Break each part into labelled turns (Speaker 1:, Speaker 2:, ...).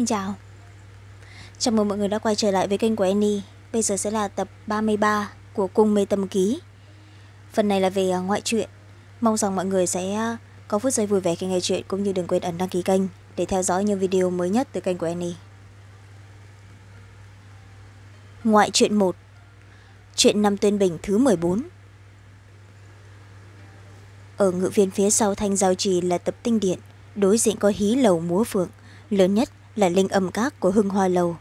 Speaker 1: Xin chào Chào mừng mọi người đã quay trở lại với kênh của Annie Bây giờ sẽ là tập 33 của Cung Mê Tâm Ký Phần này là về à, ngoại truyện Mong rằng mọi người sẽ à, có phút giây vui vẻ khi nghe chuyện Cũng như đừng quên ấn đăng ký kênh để theo dõi những video mới nhất từ kênh của Annie Ngoại truyện 1 Chuyện năm tuyên bình thứ 14 Ở ngự viên phía sau thanh giao trì là tập tinh điện Đối diện có hí lầu múa phượng lớn nhất là linh âm các của hưng hoa lầu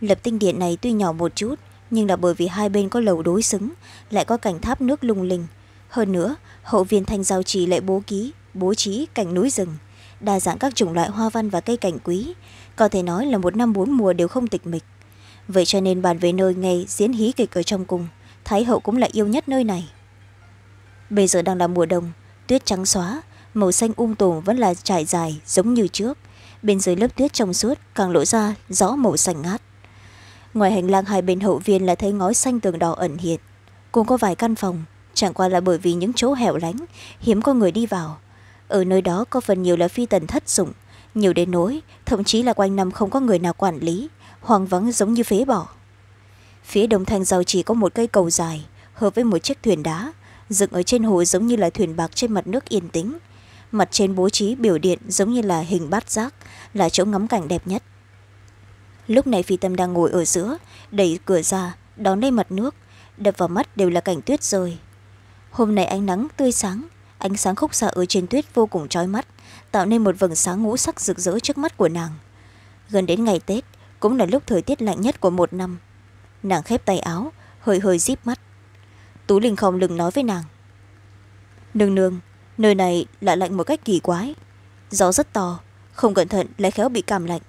Speaker 1: lập tinh điện này tuy nhỏ một chút nhưng là bởi vì hai bên có lầu đối xứng lại có cảnh tháp nước lung linh hơn nữa hậu viên thanh giao trì lại bố ký bố trí cảnh núi rừng đa dạng các chủng loại hoa văn và cây cảnh quý có thể nói là một năm bốn mùa đều không tịch mịch vậy cho nên bàn về nơi ngay diễn hí kịch ở trong cùng thái hậu cũng lại yêu nhất nơi này bây giờ đang là mùa đông tuyết trắng xóa màu xanh um tùm vẫn là trải dài giống như trước bên dưới lớp tuyết trong suốt càng lộ ra rõ màu xanh ngát ngoài hành lang hai bên hậu viên là thấy ngói xanh tường đỏ ẩn hiện cũng có vài căn phòng chẳng qua là bởi vì những chỗ hẻo lánh hiếm có người đi vào ở nơi đó có phần nhiều là phi tần thất dụng nhiều đến nỗi thậm chí là quanh năm không có người nào quản lý hoang vắng giống như phế bỏ phía đông thành giàu chỉ có một cây cầu dài hợp với một chiếc thuyền đá dựng ở trên hồ giống như là thuyền bạc trên mặt nước yên tĩnh mặt trên bố trí biểu điện giống như là hình bát giác là chỗ ngắm cảnh đẹp nhất lúc này phi tâm đang ngồi ở giữa đẩy cửa ra đón lên mặt nước đập vào mắt đều là cảnh tuyết rơi hôm nay ánh nắng tươi sáng ánh sáng khúc xạ ở trên tuyết vô cùng trói mắt tạo nên một vầng sáng ngũ sắc rực rỡ trước mắt của nàng gần đến ngày tết cũng là lúc thời tiết lạnh nhất của một năm nàng khép tay áo hơi hơi díp mắt tú linh không lừng nói với nàng nương nương nơi này lại lạnh một cách kỳ quái gió rất to không cẩn thận lại khéo bị cảm lạnh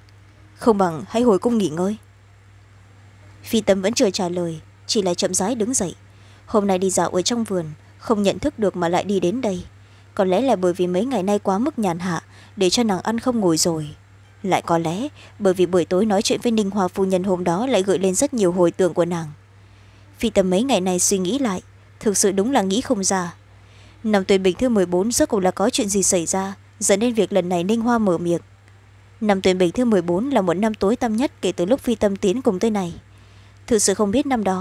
Speaker 1: không bằng hãy hồi cung nghỉ ngơi phi tâm vẫn chưa trả lời chỉ là chậm rãi đứng dậy hôm nay đi dạo ở trong vườn không nhận thức được mà lại đi đến đây có lẽ là bởi vì mấy ngày nay quá mức nhàn hạ để cho nàng ăn không ngồi rồi lại có lẽ bởi vì buổi tối nói chuyện với ninh hoa phu nhân hôm đó lại gợi lên rất nhiều hồi tưởng của nàng phi tâm mấy ngày nay suy nghĩ lại thực sự đúng là nghĩ không ra năm tuyên bình thứ m ộ ư ơ i bốn rốt cuộc là có chuyện gì xảy ra dẫn đến việc lần này ninh hoa mở miệng năm tuyên bình thứ m ộ ư ơ i bốn là một năm tối tăm nhất kể từ lúc phi tâm tiến cùng tới này thực sự không biết năm đó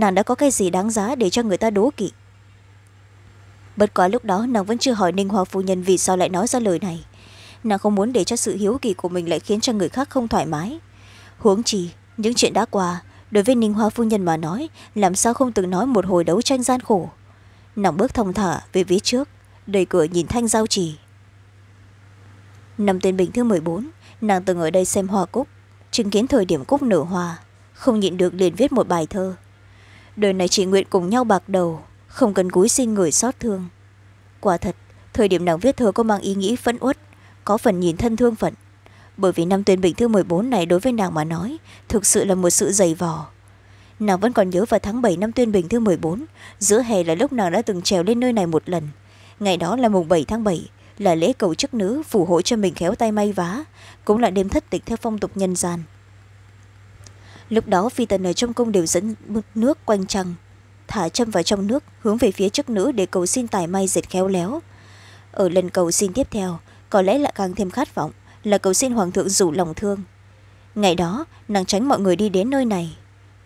Speaker 1: nàng đã có cái gì đáng giá để cho người ta đố kỵ bất quá lúc đó nàng vẫn chưa hỏi ninh hoa phu nhân vì sao lại nói ra lời này nàng không muốn để cho sự hiếu kỳ của mình lại khiến cho người khác không thoải mái huống chi những chuyện đã qua đối với ninh hoa phu nhân mà nói làm sao không từng nói một hồi đấu tranh gian khổ nàng bước thông thả về phía trước đầy cửa nhìn thanh giao trì năm tên bình thứ m bốn nàng từng ở đây xem hoa cúc chứng kiến thời điểm cúc nở hoa không nhịn được liền viết một bài thơ đời này chị nguyện cùng nhau bạc đầu không cần cúi xin người xót thương quả thật thời điểm nàng viết thơ có mang ý nghĩ phẫn uất có phần nhìn thân thương phận bởi vì năm tuyên bình thứ m bốn này đối với nàng mà nói thực sự là một sự dày vò nàng vẫn còn nhớ vào tháng bảy năm tuyên bình thứ m bốn giữa hè là lúc nàng đã từng trèo lên nơi này một lần ngày đó là mùng bảy tháng bảy là lễ cầu chức nữ phù hộ cho mình khéo tay may vá cũng là đêm thất tịch theo phong tục nhân gian lúc đó phi tần ở trong cung đều dẫn nước quanh trăng thả châm vào trong nước hướng về phía chức nữ để cầu xin tài may dệt khéo léo ở lần cầu xin tiếp theo có lẽ lại càng thêm khát vọng là cầu xin hoàng thượng rủ lòng thương ngày đó nàng tránh mọi người đi đến nơi này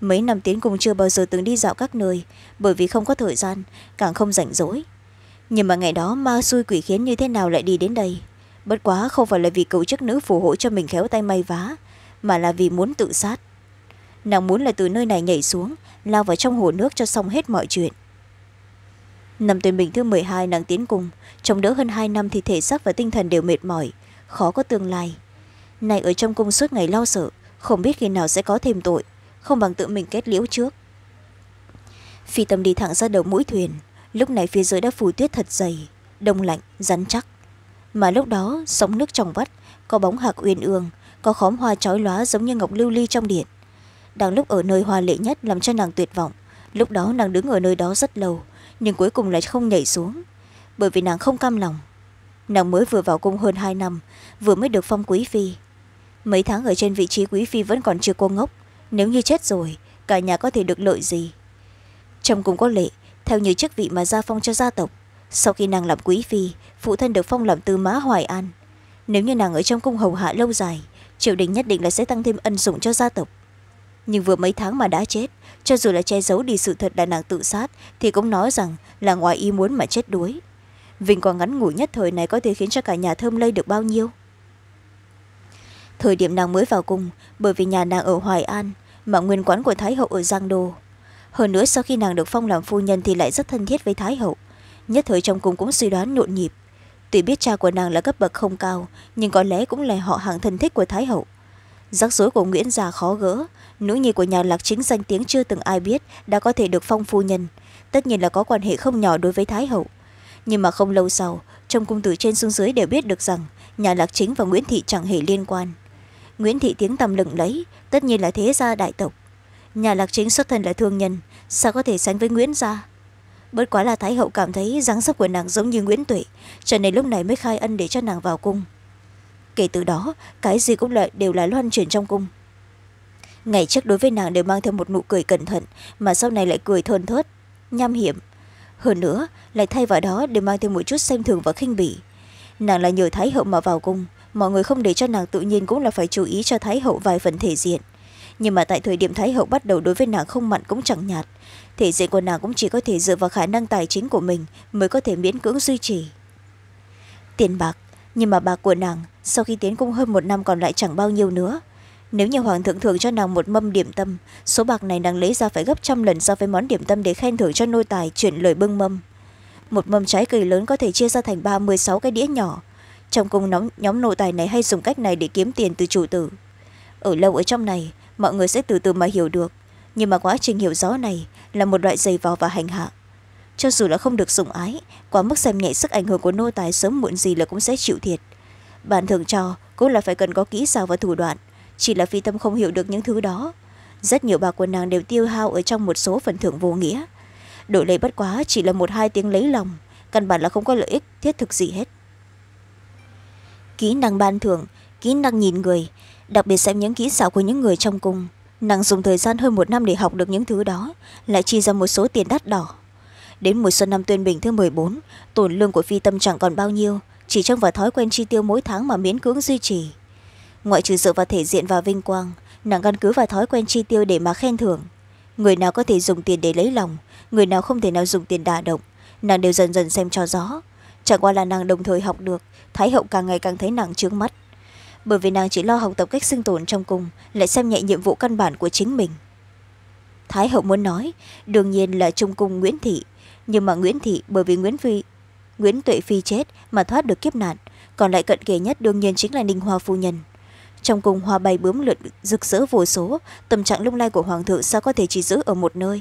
Speaker 1: mấy năm tiến cùng chưa bao giờ từng đi dạo các nơi bởi vì không có thời gian càng không rảnh rỗi nhưng mà ngày đó ma xui quỷ khiến như thế nào lại đi đến đây bất quá không phải là vì cậu chức nữ phù hộ cho mình khéo tay may vá mà là vì muốn tự sát nàng muốn là từ nơi này nhảy xuống lao vào trong hồ nước cho xong hết mọi chuyện năm tuyển bình thứ m hai nàng tiến cùng trong đỡ hơn hai năm thì thể xác và tinh thần đều mệt mỏi khó có tương lai này ở trong cung suốt ngày lo sợ không biết khi nào sẽ có thêm tội không bằng tự mình kết liễu trước phi tâm đi thẳng ra đầu mũi thuyền lúc này phía dưới đã phủ tuyết thật dày đông lạnh rắn chắc mà lúc đó sóng nước trong vắt có bóng hạc uyên ương có khóm hoa trói lóa giống như ngọc lưu ly trong điện đang lúc ở nơi hoa lệ nhất làm cho nàng tuyệt vọng lúc đó nàng đứng ở nơi đó rất lâu nhưng cuối cùng lại không nhảy xuống bởi vì nàng không cam lòng nàng mới vừa vào cung hơn hai năm vừa mới được phong quý phi mấy tháng ở trên vị trí quý phi vẫn còn chưa cô ngốc nếu như chết rồi cả nhà có thể được lợi gì trong cung có lệ theo như chức vị mà gia phong cho gia tộc sau khi nàng làm quý phi phụ thân được phong làm tư mã hoài an nếu như nàng ở trong cung hầu hạ lâu dài triều đình nhất định là sẽ tăng thêm ân dụng cho gia tộc nhưng vừa mấy tháng mà đã chết cho dù là che giấu đi sự thật là nàng tự sát thì cũng nói rằng là ngoài ý muốn mà chết đuối vinh quang ngắn ngủi nhất thời này có thể khiến cho cả nhà thơm lây được bao nhiêu thời điểm nàng mới vào cung, bởi vì nhà nàng ở hoài an mà nguyên quán của thái hậu ở giang đô hơn nữa sau khi nàng được phong làm phu nhân thì lại rất thân thiết với thái hậu nhất thời trong cung cũng suy đoán nhộn nhịp tuy biết cha của nàng là cấp bậc không cao nhưng có lẽ cũng là họ hàng thân thích của thái hậu rắc rối của nguyễn già khó gỡ nữ nhi của nhà lạc chính danh tiếng chưa từng ai biết đã có thể được phong phu nhân tất nhiên là có quan hệ không nhỏ đối với thái hậu nhưng mà không lâu sau trong cung tử trên xuống dưới đều biết được rằng nhà lạc chính và nguyễn thị chẳng hề liên quan nguyễn thị tiếng tầm lừng lẫy tất nhiên là thế gia đại tộc nhà lạc chính xuất thân là thương nhân sao có thể sánh với nguyễn gia bất quá là thái hậu cảm thấy dáng sắc của nàng giống như nguyễn tuệ cho nên lúc này mới khai ân để cho nàng vào cung kể từ đó cái gì cũng lại đều là loan truyền trong cung ngày trước đối với nàng đều mang theo một nụ cười cẩn thận mà sau này lại cười thơn thớt nham hiểm hơn nữa lại thay vào đó đều mang thêm một chút xem thường và khinh bỉ nàng là nhờ thái hậu mà vào cung mọi người không để cho nàng tự nhiên cũng là phải chú ý cho thái hậu vài phần thể diện nhưng mà tại thời điểm thái hậu bắt đầu đối với nàng không mặn cũng chẳng nhạt thể diện của nàng cũng chỉ có thể dựa vào khả năng tài chính của mình mới có thể miễn cưỡng duy trì tiền bạc nhưng mà bạc của nàng sau khi tiến cung hơn một năm còn lại chẳng bao nhiêu nữa nếu như hoàng thượng thưởng cho nàng một mâm điểm tâm số bạc này nàng lấy ra phải gấp trăm lần so với món điểm tâm để khen thưởng cho nô tài chuyển lời bưng mâm một mâm trái cây lớn có thể chia ra thành ba mươi sáu cái đĩa nhỏ trong cung nhóm, nhóm nội tài này hay dùng cách này để kiếm tiền từ chủ tử ở lâu ở trong này mọi người sẽ từ từ mà hiểu được nhưng mà quá trình hiểu rõ này là một loại giày vò và hành hạ cho dù là không được sủng ái quá mức xem nhẹ sức ảnh hưởng của nô tài sớm muộn gì là cũng sẽ chịu thiệt bản thường trò cũng là phải cần có kỹ xảo và thủ đoạn chỉ là phi tâm không hiểu được những thứ đó rất nhiều bà quần nàng đều tiêu hao ở trong một số phần thưởng vô nghĩa đổi lấy bất quá chỉ là một hai tiếng lấy lòng căn bản là không có lợi ích thiết thực gì hết kỹ năng ban thưởng kỹ năng nhìn người đặc biệt xem những kỹ xảo của những người trong cung. nàng dùng thời gian hơn một năm để học được những thứ đó lại chi ra một số tiền đắt đỏ đến mùa xuân năm tuyên bình thứ m bốn tổn lương của phi tâm chẳng còn bao nhiêu chỉ trông vào thói quen chi tiêu mỗi tháng mà miễn cưỡng duy trì ngoại trừ dựa vào thể diện và vinh quang nàng căn cứ vào thói quen chi tiêu để mà khen thưởng người nào có thể dùng tiền để lấy lòng người nào không thể nào dùng tiền đả động nàng đều dần dần xem cho rõ chẳng qua là nàng đồng thời học được thái hậu càng ngày càng thấy nàng trướng mắt bởi vì nàng chỉ lo học tập cách sinh tồn trong cung lại xem nhẹ nhiệm vụ căn bản của chính mình thái hậu muốn nói đương nhiên là trung cung nguyễn thị nhưng mà nguyễn thị bởi vì nguyễn phi nguyễn tuệ phi chết mà thoát được kiếp nạn còn lại cận kề nhất đương nhiên chính là ninh hoa phu nhân trong cùng hoa bay bướm lượn rực rỡ vô số tâm trạng lung lay của hoàng thượng sao có thể chỉ giữ ở một nơi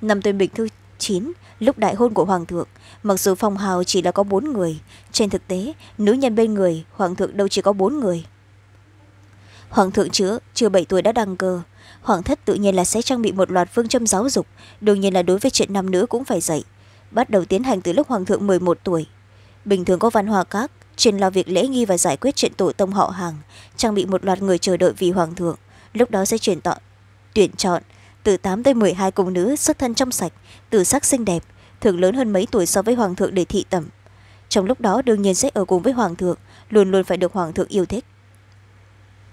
Speaker 1: năm tuyên bình thư chín lúc đại hôn của hoàng thượng mặc dù phong hào chỉ là có bốn người trên thực tế nữ nhân bên người hoàng thượng đâu chỉ có bốn người hoàng thượng chứa chưa bảy tuổi đã đăng cơ hoàng thất tự nhiên là sẽ trang bị một loạt phương châm giáo dục đương nhiên là đối với chuyện nam nữ cũng phải dạy bắt đầu tiến hành từ lúc hoàng thượng m một tuổi bình thường có văn hóa các chuyên lo việc lễ nghi và giải quyết chuyện tổ tông họ hàng trang bị một loạt người chờ đợi vì hoàng thượng lúc đó sẽ chuyển tọ, tuyển chọn từ tám tới m hai công nữ xuất thân trong sạch từ sắc xinh đẹp thường lớn hơn mấy tuổi so với hoàng thượng để thị tẩm trong lúc đó đương nhiên sẽ ở cùng với hoàng thượng luôn luôn phải được hoàng thượng yêu thích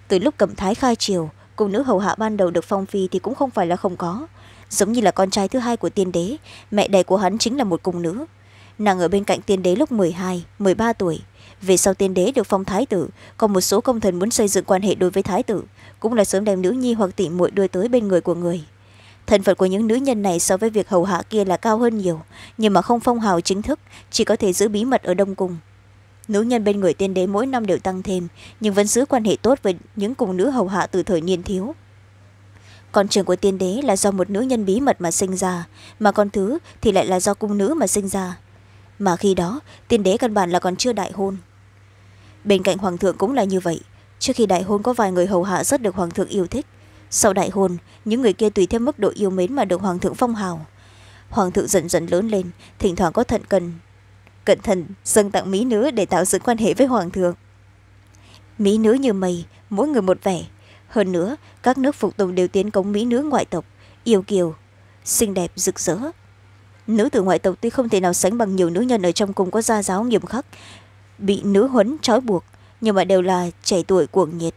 Speaker 1: từ lúc cẩm thái khai triều cung nữ hầu hạ ban đầu được phong phi thì cũng không phải là không có giống như là con trai thứ hai của tiên đế mẹ đẻ của hắn chính là một cung nữ nàng ở bên cạnh tiên đế lúc m hai m ba tuổi về sau tiên đế được phong thái tử còn một số công thần muốn xây dựng quan hệ đối với thái tử cũng là sớm đem nữ nhi hoặc tỷ muội đưa tới bên người của người thân phận của những nữ nhân này so với việc hầu hạ kia là cao hơn nhiều nhưng mà không phong hào chính thức chỉ có thể giữ bí mật ở đông cung nữ nhân bên người tiên đế mỗi năm đều tăng thêm nhưng vẫn giữ quan hệ tốt với những cùng nữ hầu hạ từ thời niên thiếu con trường của tiên đế là do một nữ nhân bí mật mà sinh ra mà con thứ thì lại là do cung nữ mà sinh ra mà khi đó tiên đế căn bản là còn chưa đại hôn bên cạnh hoàng thượng cũng là như vậy trước khi đại hôn có vài người hầu hạ rất được hoàng thượng yêu thích sau đại hôn những người kia tùy theo mức độ yêu mến mà được hoàng thượng phong hào hoàng thượng dần dần lớn lên thỉnh thoảng có thận cần cẩn thận dâng tặng mỹ nữ để tạo sự quan hệ với hoàng thượng mỹ nữ như mây mỗi người một vẻ hơn nữa các nước phục tùng đều tiến cống mỹ nữ ngoại tộc yêu kiều xinh đẹp rực rỡ nữ tử ngoại tộc tuy không thể nào sánh bằng nhiều nữ nhân ở trong cùng có gia giáo nghiêm khắc bị nữ huấn trói buộc nhưng mà đều là trẻ tuổi cuồng nhiệt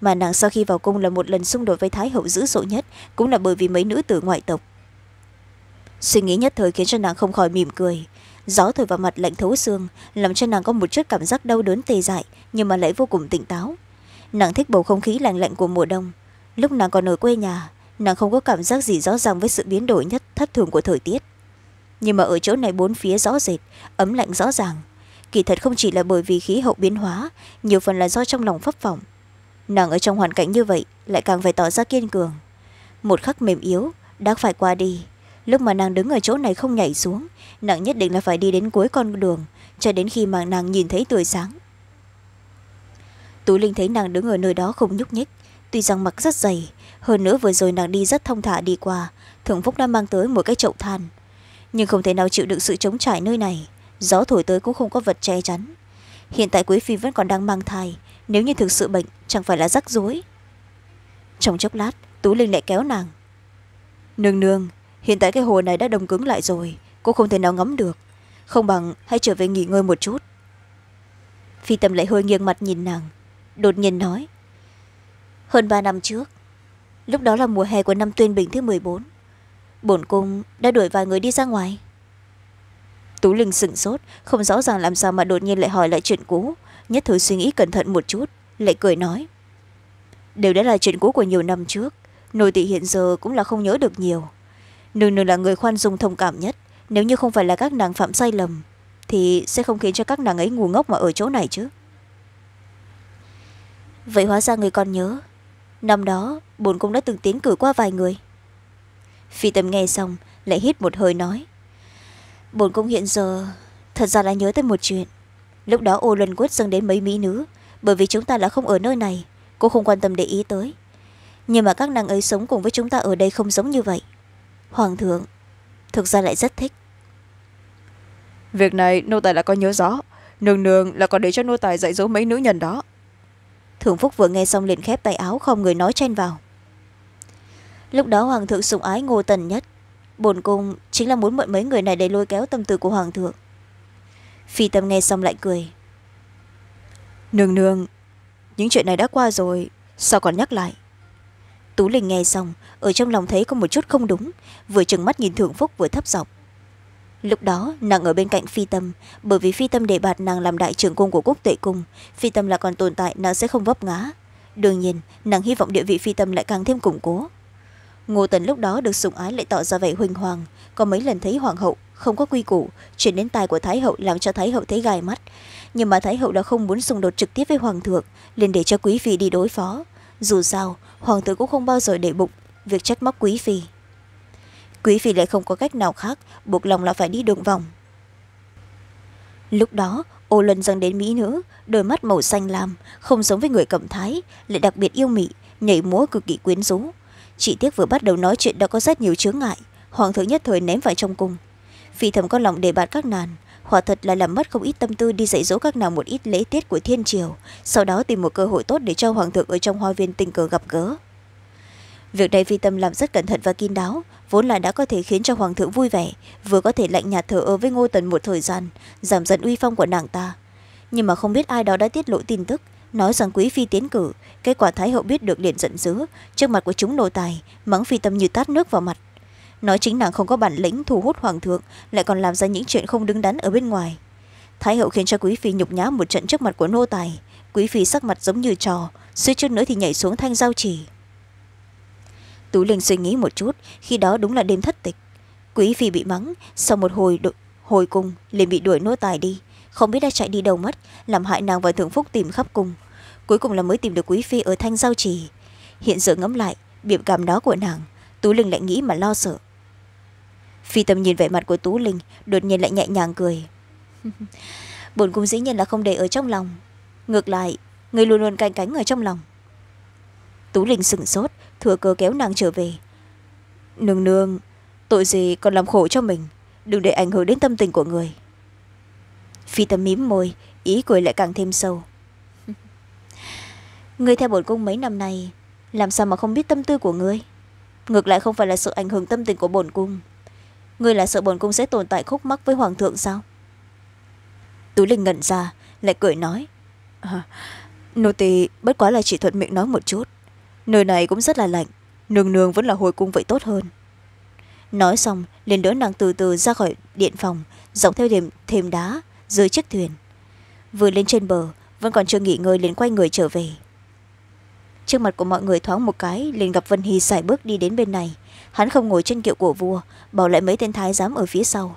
Speaker 1: mà nàng sau khi vào cung là một lần xung đột với thái hậu dữ dội nhất cũng là bởi vì mấy nữ tử ngoại tộc suy nghĩ nhất thời khiến cho nàng không khỏi mỉm cười gió thổi vào mặt lạnh thấu xương làm cho nàng có một chút cảm giác đau đớn tê dại nhưng mà lại vô cùng tỉnh táo nàng thích bầu không khí lạnh lạnh của mùa đông lúc nàng còn ở quê nhà nàng không có cảm giác gì rõ ràng với sự biến đổi nhất thất thường của thời tiết nhưng mà ở chỗ này bốn phía rõ rệt ấm lạnh rõ ràng kỳ thật không chỉ là bởi vì khí hậu biến hóa nhiều phần là do trong lòng pháp phỏng nàng ở trong hoàn cảnh như vậy lại càng phải tỏ ra kiên cường một khắc mềm yếu đã phải qua đi lúc mà nàng đứng ở chỗ này không nhảy xuống nàng nhất định là phải đi đến cuối con đường cho đến khi mà nàng nhìn thấy tươi sáng tú linh thấy nàng đứng ở nơi đó không nhúc nhích tuy rằng mặc rất dày hơn nữa vừa rồi nàng đi rất thông thả đi qua thường phúc đã mang tới một cái chậu than nhưng không thể nào chịu đựng sự chống trải nơi này gió thổi tới cũng không có vật che chắn hiện tại quý phi vẫn còn đang mang thai nếu như thực sự bệnh chẳng phải là rắc rối trong chốc lát tú linh lại kéo nàng nương nương hiện tại cái hồ này đã đông cứng lại rồi cô không thể nào ngắm được không bằng hãy trở về nghỉ ngơi một chút phi tâm lại hơi nghiêng mặt nhìn nàng đột nhiên nói hơn ba năm trước lúc đó là mùa hè của năm tuyên bình thứ m ộ bốn bổn cung đã đuổi vài người đi ra ngoài tú linh sửng sốt không rõ ràng làm sao mà đột nhiên lại hỏi lại chuyện cũ nhất thời suy nghĩ cẩn thận một chút lại cười nói đều đã là chuyện cũ của nhiều năm trước nội tị hiện giờ cũng là không nhớ được nhiều nương nương là người khoan dung thông cảm nhất nếu như không phải là các nàng phạm sai lầm thì sẽ không khiến cho các nàng ấy ngu ngốc mà ở chỗ này chứ vậy hóa ra người con nhớ năm đó bồn cũng đã từng tiến cử qua vài người phi tâm nghe xong lại hít một hơi nói bổn cung hiện giờ thật ra là nhớ tới một chuyện lúc đó ô luân quất dâng đến mấy mỹ nữ bởi vì chúng ta là không ở nơi này cô không quan tâm để ý tới nhưng mà các nàng ấy sống cùng với chúng ta ở đây không giống như vậy hoàng thượng thực ra lại rất thích việc này nô tài là có nhớ rõ nương nương là còn để cho nô tài dạy dỗ mấy nữ nhân đó thượng phúc vừa nghe xong liền khép tay áo không người nói chen vào lúc đó hoàng thượng sùng ái ngô tần nhất bổn cung chính là muốn mượn mấy người này để lôi kéo tâm tư của hoàng thượng phi tâm nghe xong lại cười nương nương những chuyện này đã qua rồi sao còn nhắc lại tú linh nghe xong ở trong lòng thấy có một chút không đúng vừa chừng mắt nhìn thượng phúc vừa thấp giọng lúc đó nàng ở bên cạnh phi tâm bởi vì phi tâm đề bạt nàng làm đại trưởng cung của quốc tuệ cung phi tâm là còn tồn tại nàng sẽ không vấp ngã đương nhiên nàng hy vọng địa vị phi tâm lại càng thêm củng cố ngô tần lúc đó được sủng ái lại tỏ ra vậy huỳnh hoàng có mấy lần thấy hoàng hậu không có quy củ chuyển đến tài của thái hậu làm cho thái hậu thấy gai mắt nhưng mà thái hậu đã không muốn xung đột trực tiếp với hoàng thượng liền để cho quý phi đi đối phó dù sao hoàng thượng cũng không bao giờ để bụng việc trách móc quý phi quý phi lại không có cách nào khác buộc lòng là phải đi đường vòng lúc đó ô luân dâng đến mỹ nữ đôi mắt màu xanh lam không giống với người cẩm thái lại đặc biệt yêu mị nhảy múa cực kỳ quyến rũ chỉ tiếc vừa bắt đầu nói chuyện đã có rất nhiều chướng ngại hoàng thượng nhất thời ném vào trong cung phi thầm có lòng đề bạt các nàn hòa thật là làm mất không ít tâm tư đi dạy dỗ các nàng một ít lễ tiết của thiên triều sau đó tìm một cơ hội tốt để cho hoàng thượng ở trong hoa viên tình cờ gặp gỡ việc đây phi tâm làm rất cẩn thận và kín đáo vốn là đã có thể khiến cho hoàng thượng vui vẻ vừa có thể lạnh nhạt thờ ơ với ngô tần một thời gian giảm dần uy phong của nàng ta nhưng mà không biết ai đó đã tiết lộ tin tức nói rằng quý phi tiến cử kết quả thái hậu biết được liền giận dữ trước mặt của chúng nô tài mắng phi tâm như tát nước vào mặt nói chính nàng không có bản lĩnh thu hút hoàng thượng lại còn làm ra những chuyện không đứng đắn ở bên ngoài thái hậu khiến cho quý phi nhục nhã một trận trước mặt của nô tài quý phi sắc mặt giống như trò suýt trước nữa thì nhảy xuống thanh giao chỉ tú linh suy nghĩ một chút khi đó đúng là đêm thất tịch quý phi bị mắng sau một hồi đ... hồi cùng liền bị đuổi nô tài đi không biết đã chạy đi đâu mất làm hại nàng và thượng phúc tìm khắp cùng cuối cùng là mới tìm được quý phi ở thanh giao trì hiện giờ ngẫm lại biểu cảm đó của nàng tú linh lại nghĩ mà lo sợ phi tâm nhìn vẻ mặt của tú linh đột nhiên lại nhẹ nhàng cười, bổn cung dĩ nhiên là không để ở trong lòng ngược lại người luôn luôn canh cánh ở trong lòng tú linh sửng sốt thừa cơ kéo nàng trở về nương nương tội gì còn làm khổ cho mình đừng để ảnh hưởng đến tâm tình của người phi tâm mím môi ý cười lại càng thêm sâu người theo bổn cung mấy năm nay làm sao mà không biết tâm tư của ngươi ngược lại không phải là sự ảnh hưởng tâm tình của bổn cung ngươi là sợ bổn cung sẽ tồn tại khúc mắc với hoàng thượng sao tú linh ngẩn ra lại cười nói à, nô tỳ bất quá là chỉ thuận miệng nói một chút nơi này cũng rất là lạnh nương nương vẫn là hồi cung vậy tốt hơn nói xong liền đỡ nàng từ từ ra khỏi điện phòng dọc theo thềm, thềm đá dưới chiếc thuyền vừa lên trên bờ vẫn còn chưa nghỉ ngơi liền quay người trở về trước mặt của mọi người thoáng một cái liền gặp vân hy sải bước đi đến bên này hắn không ngồi trên kiệu của vua bỏ lại mấy tên thái giám ở phía sau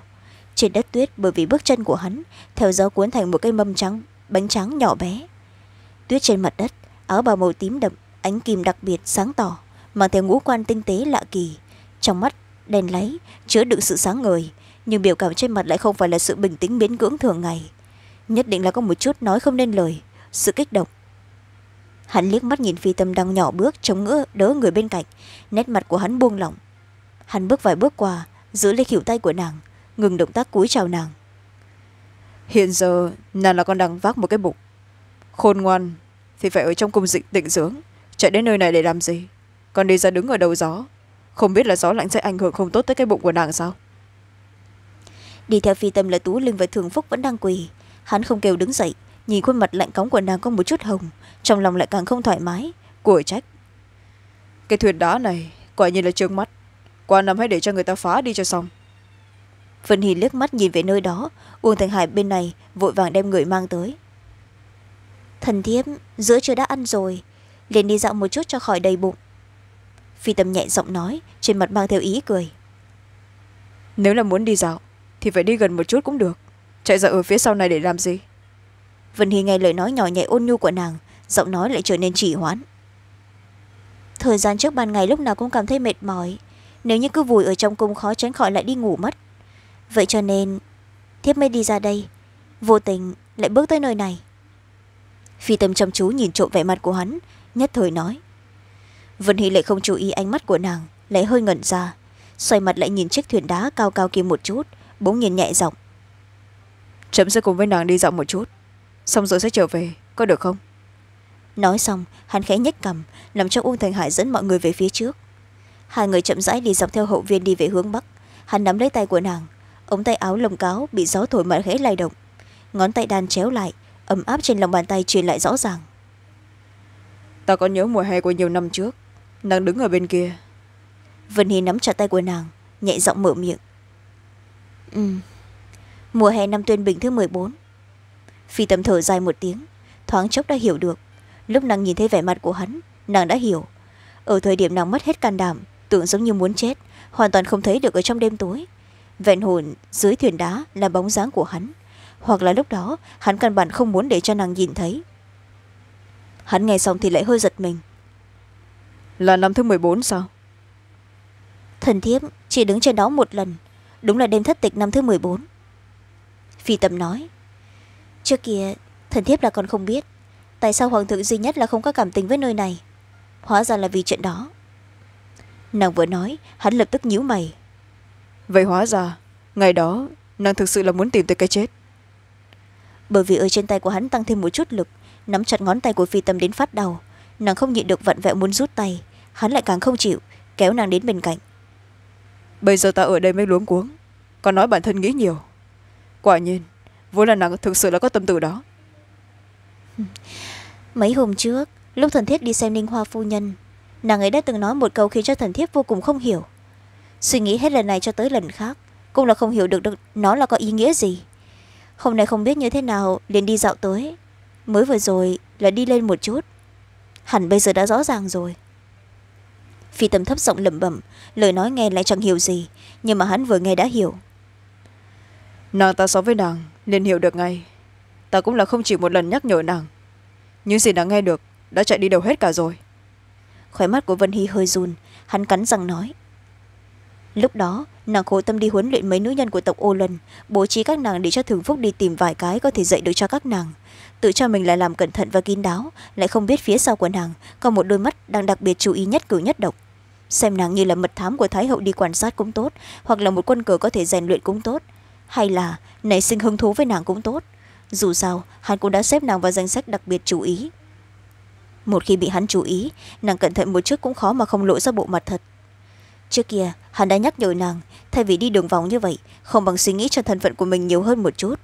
Speaker 1: trên đất tuyết bởi vì bước chân của hắn theo gió cuốn thành một cây mâm trắng bánh trắng nhỏ bé tuyết trên mặt đất áo bào màu tím đậm ánh kim đặc biệt sáng tỏ mang theo ngũ quan tinh tế lạ kỳ trong mắt đèn láy chứa đựng sự sáng ngời nhưng biểu cảm trên mặt lại không phải là sự bình tĩnh miễn cưỡng thường ngày nhất định là có một chút nói không nên lời sự kích động hắn liếc mắt nhìn phi tâm đang nhỏ bước chống ngỡ đỡ người bên cạnh nét mặt của hắn buông lỏng hắn bước vài bước qua giữ lấy khỉu tay của nàng ngừng động tác cúi chào nàng hiện giờ nàng là con đang vác một cái bụng khôn ngoan thì phải ở trong cung dịch tịnh dưỡng chạy đến nơi này để làm gì còn đi ra đứng ở đầu gió không biết là gió lạnh sẽ ảnh hưởng không tốt tới cái bụng của nàng sao đi theo phi tâm là tú linh và thường phúc vẫn đang quỳ hắn không kêu đứng dậy nhìn khuôn mặt lạnh cóng của nàng có một chút hồng trong lòng lại càng không thoải mái của trách cái thuyền đá này quả nhiên là trương mắt qua năm hãy để cho người ta phá đi cho xong phân hì liếc mắt nhìn về nơi đó uông thành hải bên này vội vàng đem người mang tới thần thiếp giữa chưa đã ăn rồi liền đi dạo một chút cho khỏi đầy bụng phi tâm nhẹ giọng nói trên mặt mang theo ý cười nếu là muốn đi dạo thì phải đi gần một chút cũng được chạy ra ở phía sau này để làm gì vân hy nghe lời nói nhỏ nhẹ ôn nhu của nàng giọng nói lại trở nên chỉ hoãn thời gian trước ban ngày lúc nào cũng cảm thấy mệt mỏi nếu như cứ vùi ở trong cung khó tránh khỏi lại đi ngủ mất vậy cho nên thiếp mới đi ra đây vô tình lại bước tới nơi này phi tâm chăm chú nhìn trộm vẻ mặt của hắn nhất thời nói vân hy lại không chú ý ánh mắt của nàng lại hơi ngẩn ra xoay mặt lại nhìn chiếc thuyền đá cao cao kia một chút bỗng nhiên nhẹ giọng chấm sẽ cùng với nàng đi dạo một chút xong rồi sẽ trở về có được không nói xong hắn khẽ nhếch cằm làm cho uông thành hải dẫn mọi người về phía trước hai người chậm rãi đi dọc theo hậu viên đi về hướng bắc hắn nắm lấy tay của nàng ống tay áo lồng cáo bị gió thổi mà khẽ lay động ngón tay đan chéo lại ấm áp trên lòng bàn tay truyền lại rõ ràng ta còn nhớ mùa hè của nhiều năm trước nàng đứng ở bên kia vân hy nắm chặt tay của nàng nhẹ giọng mở miệng ừ. mùa hè năm tuyên bình thứ m bốn phi tâm thở dài một tiếng thoáng chốc đã hiểu được lúc nàng nhìn thấy vẻ mặt của hắn nàng đã hiểu ở thời điểm nàng mất hết can đảm tưởng giống như muốn chết hoàn toàn không thấy được ở trong đêm tối vẹn hồn dưới thuyền đá là bóng dáng của hắn hoặc là lúc đó hắn căn bản không muốn để cho nàng nhìn thấy hắn nghe xong thì lại hơi giật mình là năm thứ m bốn sao thần thiếp chỉ đứng trên đó một lần đúng là đêm thất tịch năm thứ m bốn phi tâm nói trước kia thần thiếp là còn không biết tại sao hoàng thượng duy nhất là không có cảm tình với nơi này hóa ra là vì chuyện đó nàng vừa nói hắn lập tức nhíu mày vậy hóa ra ngày đó nàng thực sự là muốn tìm tới cái chết bởi vì ở trên tay của hắn tăng thêm một chút lực nắm chặt ngón tay của phi tâm đến phát đau nàng không nhịn được vặn vẹo muốn rút tay hắn lại càng không chịu kéo nàng đến bên cạnh bây giờ ta ở đây mới luống cuống còn nói bản thân nghĩ nhiều quả nhiên vốn là nàng thực sự là có tâm tư đó mấy hôm trước lúc thần thiết đi xem ninh hoa phu nhân nàng ấy đã từng nói một câu khiến cho thần thiết vô cùng không hiểu suy nghĩ hết lần này cho tới lần khác cũng là không hiểu được, được nó là có ý nghĩa gì hôm nay không biết như thế nào liền đi dạo tới mới vừa rồi là đi lên một chút hẳn bây giờ đã rõ ràng rồi phi tầm thấp giọng lẩm bẩm lời nói nghe lại chẳng hiểu gì nhưng mà hắn vừa nghe đã hiểu nàng ta so với nàng liền hiểu được ngay ta cũng là không chỉ một lần nhắc nhở nàng nhưng gì nàng nghe được đã chạy đi đâu hết cả rồi khóe mắt của vân hy hơi run hắn cắn răng nói lúc đó nàng khổ tâm đi huấn luyện mấy nữ nhân của tộc ô lân bố trí các nàng để cho thường phúc đi tìm vài cái có thể dạy được cho các nàng tự cho mình lại làm cẩn thận và kín đáo lại không biết phía sau của nàng có một đôi mắt đang đặc biệt chú ý nhất cử nhất động xem nàng như là mật thám của thái hậu đi quan sát cũng tốt hoặc là một quân cờ có thể rèn luyện cũng tốt hay là nảy sinh hứng thú với nàng cũng tốt dù sao hắn cũng đã xếp nàng vào danh sách đặc biệt chú ý một khi bị hắn chú ý nàng cẩn thận một chút cũng khó mà không lộ ra bộ mặt thật trước kia hắn đã nhắc nhở nàng thay vì đi đường vòng như vậy không bằng suy nghĩ cho thân phận của mình nhiều hơn một chút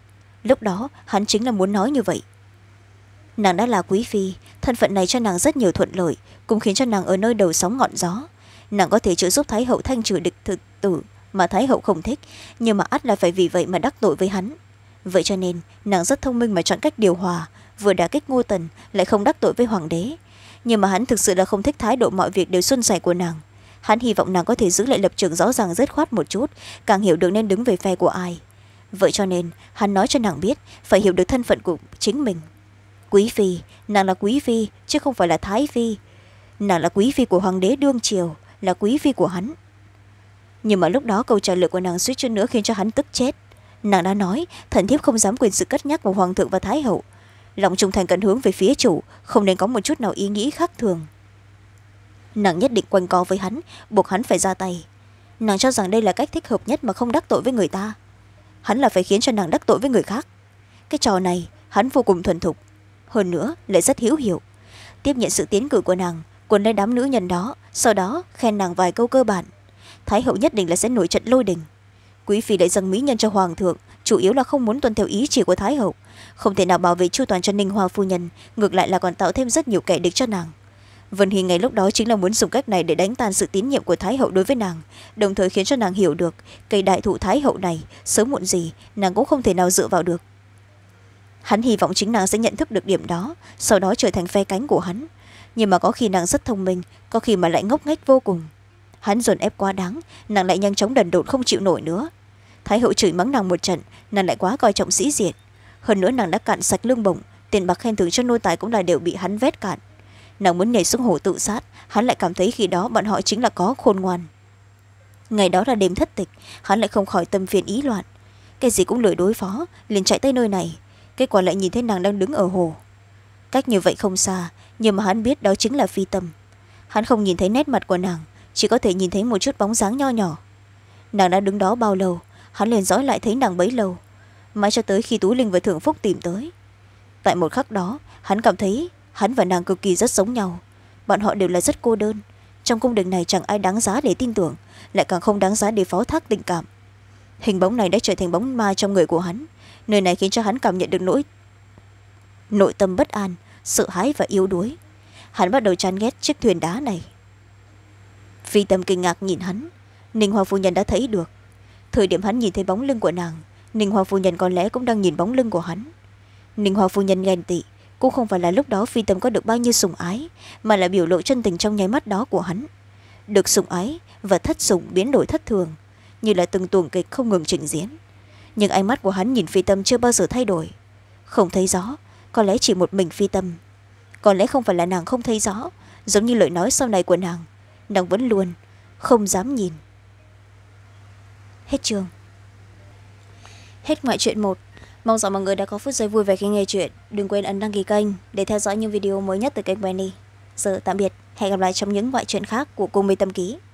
Speaker 1: lúc đó hắn chính là muốn nói như vậy nàng đã là quý phi thân phận này cho nàng rất nhiều thuận lợi cũng khiến cho nàng ở nơi đầu sóng ngọn gió nàng có thể trợ giúp thái hậu thanh trừ địch thực tử mà thái hậu không thích nhưng mà ắt là phải vì vậy mà đắc tội với hắn vậy cho nên nàng rất thông minh mà chọn cách điều hòa vừa đả kích ngô tần lại không đắc tội với hoàng đế nhưng mà hắn thực sự là không thích thái độ mọi việc đều xuân sẻ của nàng hắn hy vọng nàng có thể giữ lại lập trường rõ ràng dứt khoát một chút càng hiểu được nên đứng về phe của ai vậy cho nên hắn nói cho nàng biết phải hiểu được thân phận của chính mình quý phi nàng là quý phi chứ không phải là thái phi nàng là quý phi của hoàng đế đương triều là quý phi của hắn nhưng mà lúc đó câu trả lời của nàng suýt chút nữa khiến cho hắn tức chết nàng đã nói thần thiếp không dám quyền sự cất nhắc của hoàng thượng và thái hậu lòng trung thành cần hướng về phía chủ không nên có một chút nào ý nghĩ khác thường nàng nhất định quanh co với hắn buộc hắn phải ra tay nàng cho rằng đây là cách thích hợp nhất mà không đắc tội với người ta hắn là phải khiến cho nàng đắc tội với người khác cái trò này hắn vô cùng thuần thục hơn nữa lại rất hữu hiệu tiếp nhận sự tiến cử của nàng quần lấy đám nữ nhân đó sau đó khen nàng vài câu cơ bản thái hậu nhất định là sẽ nổi trận lôi đình quý phi lại dâng mỹ nhân cho hoàng thượng chủ yếu là không muốn tuân theo ý chỉ của thái hậu không thể nào bảo vệ chu toàn cho ninh hoa phu nhân ngược lại là còn tạo thêm rất nhiều kẻ địch cho nàng vân hy ngay lúc đó chính là muốn dùng cách này để đánh tan sự tín nhiệm của thái hậu đối với nàng đồng thời khiến cho nàng hiểu được cây đại thụ thái hậu này sớm muộn gì nàng cũng không thể nào dựa vào được hắn hy vọng chính nàng sẽ nhận thức được điểm đó sau đó trở thành phe cánh của hắn nhưng mà có khi nàng rất thông minh có khi mà lại ngốc nghếch vô cùng hắn dồn ép quá đáng nàng lại nhanh chóng đần độn không chịu nổi nữa thái hậu chửi mắng nàng một trận nàng lại quá coi trọng sĩ diện hơn nữa nàng đã cạn sạch lương bổng tiền bạc khen thưởng cho nô tài cũng là đều bị hắn vét cạn nàng muốn nhảy xuống hồ tự sát hắn lại cảm thấy khi đó bọn họ chính là có khôn ngoan ngày đó là đêm thất tịch hắn lại không khỏi tâm phiền ý loạn cái gì cũng lười đối phó liền chạy tới nơi này kết quả lại nhìn thấy nàng đang đứng ở hồ cách như vậy không xa nhưng mà hắn biết đó chính là phi tâm hắn không nhìn thấy nét mặt của nàng chỉ có thể nhìn thấy một chút bóng dáng nho nhỏ nàng đã đứng đó bao lâu hắn liền dõi lại thấy nàng bấy lâu mãi cho tới khi tú linh và thượng phúc tìm tới tại một khắc đó hắn cảm thấy hắn và nàng cực kỳ rất giống nhau bọn họ đều là rất cô đơn trong cung đình này chẳng ai đáng giá để tin tưởng lại càng không đáng giá để phó thác tình cảm hình bóng này đã trở thành bóng ma trong người của hắn nơi này khiến cho hắn cảm nhận được nỗi nội tâm bất an sợ hãi và yếu đuối hắn bắt đầu chán ghét chiếc thuyền đá này phi tâm kinh ngạc nhìn hắn ninh hoa phu nhân đã thấy được thời điểm hắn nhìn thấy bóng lưng của nàng ninh hoa phu nhân có lẽ cũng đang nhìn bóng lưng của hắn ninh hoa phu nhân ghen tị cũng không phải là lúc đó phi tâm có được bao nhiêu sùng ái mà là biểu lộ chân tình trong nháy mắt đó của hắn được sùng ái và thất sùng biến đổi thất thường như là từng tuồng kịch không ngừng trình diễn nhưng ánh mắt của hắn nhìn phi tâm chưa bao giờ thay đổi không thấy rõ có lẽ chỉ một mình phi tâm có lẽ không phải là nàng không thấy rõ giống như lời nói sau này của nàng nàng vẫn luôn không dám nhìn hết trường hết ngoại truyện một mong rằng mọi người đã có phút giây vui vẻ khi nghe chuyện đừng quên ấn đăng ký kênh để theo dõi những video mới nhất từ kênh wendy giờ tạm biệt hẹn gặp lại trong những ngoại truyện khác của cung mê tâm ký